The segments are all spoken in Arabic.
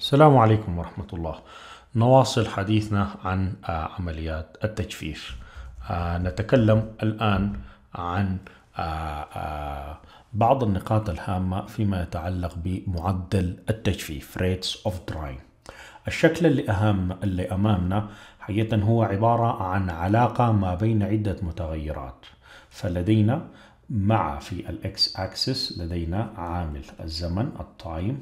السلام عليكم ورحمة الله نواصل حديثنا عن آه، عمليات التجفيف آه، نتكلم الآن عن آه، بعض النقاط الهامة فيما يتعلق بمعدل التجفيف rates of drying الشكل اللي, أهم اللي أمامنا حقيقة هو عبارة عن علاقة ما بين عدة متغيرات فلدينا مع في الاكس اكسس لدينا عامل الزمن التايم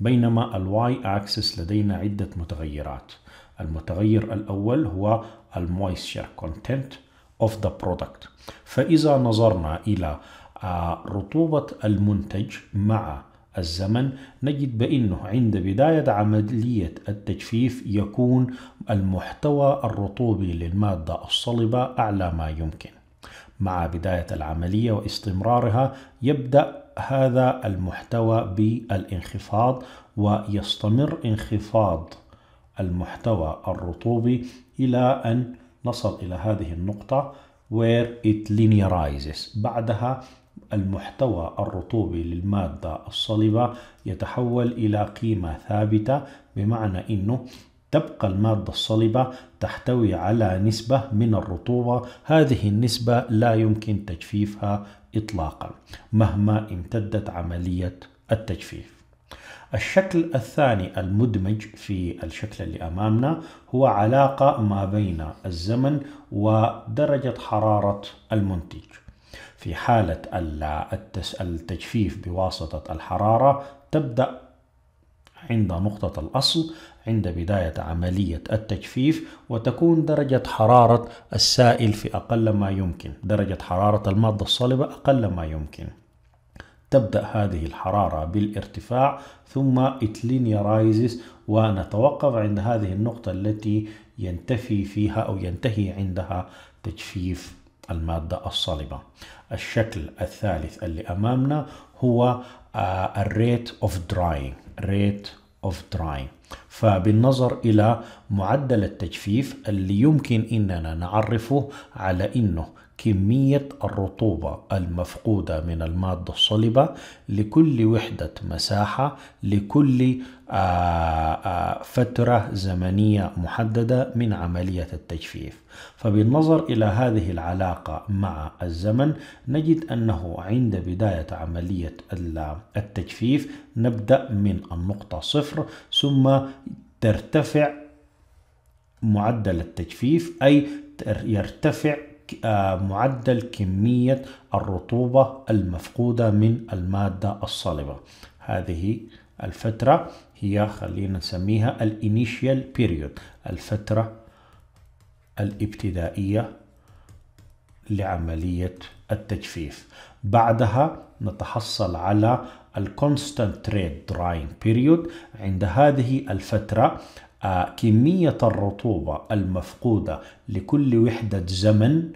بينما الواي اكسس لدينا عدة متغيرات المتغير الأول هو المويستشر كونتنت اوف ذا برودكت فإذا نظرنا إلى آه، رطوبة المنتج مع الزمن نجد بأنه عند بداية عملية التجفيف يكون المحتوى الرطوبي للمادة الصلبة أعلى ما يمكن مع بداية العملية واستمرارها يبدأ هذا المحتوى بالانخفاض ويستمر انخفاض المحتوى الرطوبي إلى أن نصل إلى هذه النقطة where it linearizes بعدها المحتوى الرطوبي للمادة الصلبة يتحول إلى قيمة ثابتة بمعنى أنه تبقى المادة الصلبة تحتوي على نسبة من الرطوبة هذه النسبة لا يمكن تجفيفها إطلاقا مهما امتدت عملية التجفيف الشكل الثاني المدمج في الشكل اللي أمامنا هو علاقة ما بين الزمن ودرجة حرارة المنتج في حالة التجفيف بواسطة الحرارة تبدأ عند نقطة الأصل عند بداية عملية التجفيف وتكون درجة حرارة السائل في أقل ما يمكن درجة حرارة المادة الصلبة أقل ما يمكن تبدأ هذه الحرارة بالارتفاع ثم it linearizes ونتوقف عند هذه النقطة التي ينتفي فيها أو ينتهي عندها تجفيف المادة الصلبة الشكل الثالث اللي أمامنا هو آه، الريت اوف drying rate of drying فبالنظر إلى معدل التجفيف اللي يمكن إننا نعرفه على إنه كمية الرطوبة المفقودة من المادة الصلبة لكل وحدة مساحة لكل آه، آه، فترة زمنية محددة من عملية التجفيف فبالنظر إلى هذه العلاقة مع الزمن نجد أنه عند بداية عملية التجفيف نبدأ من النقطة صفر ثم ترتفع معدل التجفيف أي يرتفع معدل كمية الرطوبة المفقودة من المادة الصلبة هذه الفترة هي خلينا نسميها الانيشيال بيريود الفترة الابتدائية لعملية التجفيف بعدها نتحصل على الكونستانت تريد دراينج بيريود عند هذه الفترة كمية الرطوبة المفقودة لكل وحدة زمن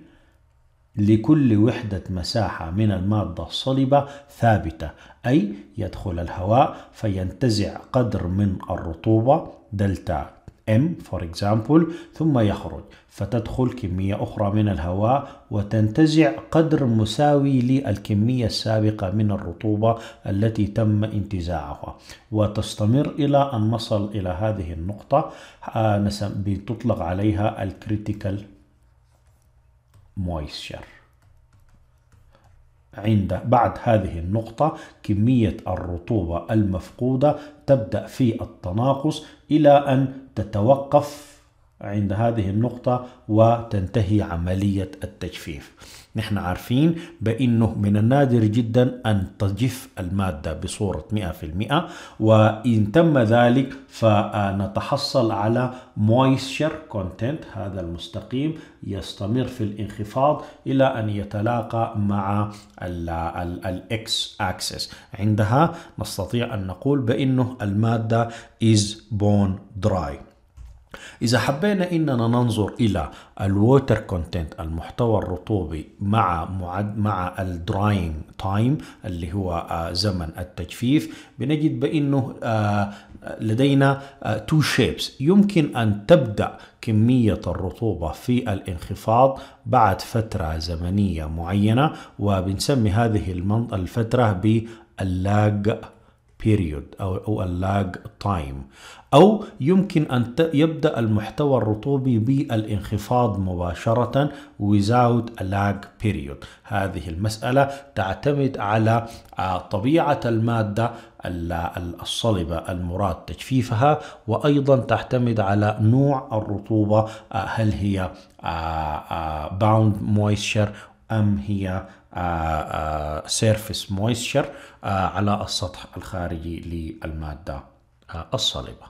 لكل وحدة مساحة من المادة الصلبة ثابتة أي يدخل الهواء فينتزع قدر من الرطوبة دلتا M for example ثم يخرج فتدخل كمية أخرى من الهواء وتنتزع قدر مساوي للكمية السابقة من الرطوبة التي تم انتزاعها وتستمر إلى أن نصل إلى هذه النقطة آه، تطلق عليها الكريتيكال moisture عند بعد هذه النقطة كمية الرطوبة المفقودة تبدأ في التناقص إلى أن تتوقف عند هذه النقطة وتنتهي عملية التجفيف نحن عارفين بأنه من النادر جدا أن تجف المادة بصورة 100% وإن تم ذلك فنتحصل على moisture content هذا المستقيم يستمر في الانخفاض إلى أن يتلاقى مع الإكس أكسس عندها نستطيع أن نقول بأنه المادة is bone dry إذا حبينا إننا ننظر إلى الووتر كونتنت المحتوى الرطوبي مع معد مع الدراينج تايم اللي هو آه، زمن التجفيف بنجد بأنه آه، لدينا تو آه، شيبس يمكن أن تبدأ كمية الرطوبة في الانخفاض بعد فترة زمنية معينة وبنسمي هذه الفترة باللاج period أو, أو lag تايم أو يمكن أن يبدأ المحتوى الرطوبي بالانخفاض مباشرة without a lag period هذه المسألة تعتمد على آه، طبيعة المادة الصلبة المراد تجفيفها وأيضا تعتمد على نوع الرطوبة آه، هل هي آه، bound moisture أم هي سيرفيس آه، مويستشر آه، آه، على السطح الخارجي للمادة الصلبة